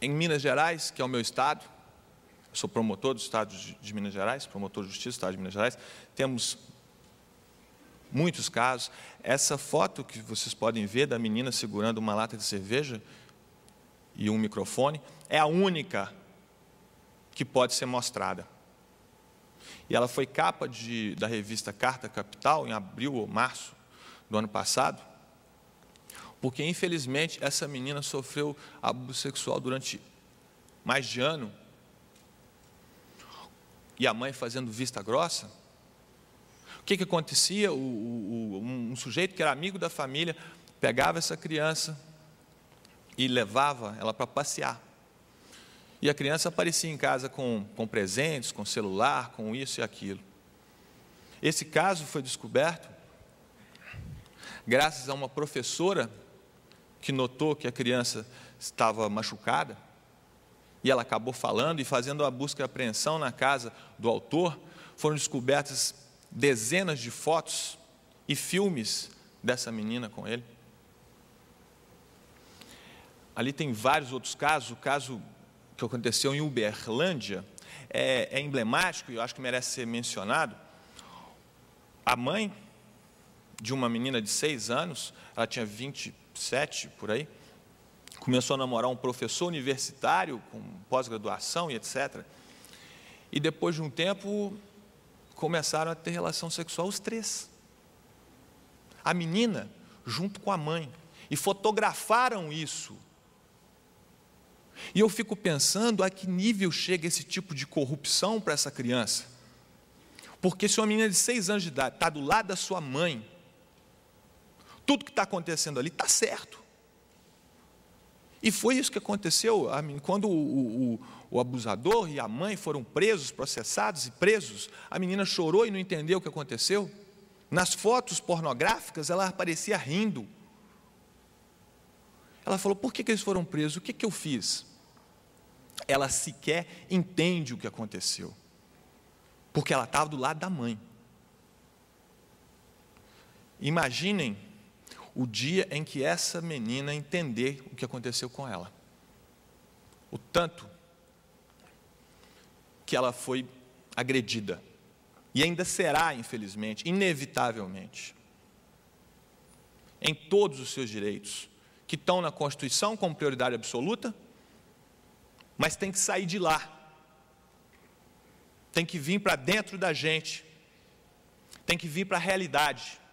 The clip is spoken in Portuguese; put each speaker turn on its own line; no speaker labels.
em Minas Gerais, que é o meu estado, sou promotor do estado de Minas Gerais, promotor de justiça do estado de Minas Gerais, temos muitos casos. Essa foto que vocês podem ver da menina segurando uma lata de cerveja e um microfone é a única que pode ser mostrada. E ela foi capa de, da revista Carta Capital em abril ou março do ano passado porque infelizmente essa menina sofreu abuso sexual durante mais de ano, e a mãe fazendo vista grossa. O que, que acontecia? O, o, um, um sujeito que era amigo da família pegava essa criança e levava ela para passear. E a criança aparecia em casa com, com presentes, com celular, com isso e aquilo. Esse caso foi descoberto graças a uma professora que notou que a criança estava machucada e ela acabou falando e fazendo a busca e apreensão na casa do autor, foram descobertas dezenas de fotos e filmes dessa menina com ele. Ali tem vários outros casos. O caso que aconteceu em Uberlândia é, é emblemático e eu acho que merece ser mencionado. A mãe de uma menina de seis anos, ela tinha 27 por aí, começou a namorar um professor universitário com pós-graduação e etc. E depois de um tempo começaram a ter relação sexual os três. A menina junto com a mãe e fotografaram isso. E eu fico pensando a que nível chega esse tipo de corrupção para essa criança. Porque se uma menina de seis anos de idade está do lado da sua mãe, tudo que está acontecendo ali está certo. E foi isso que aconteceu quando o, o, o, abusador e a mãe foram presos, processados e presos. A menina chorou e não entendeu o que aconteceu. Nas fotos pornográficas, ela aparecia rindo. Ela falou: Por que, que eles foram presos? O que, que eu fiz? Ela sequer entende o que aconteceu, porque ela estava do lado da mãe. Imaginem o dia em que essa menina entender o que aconteceu com ela. O tanto que ela foi agredida. E ainda será, infelizmente, inevitavelmente. Em todos os seus direitos, que estão na Constituição como prioridade absoluta, mas tem que sair de lá. Tem que vir para dentro da gente. Tem que vir para a realidade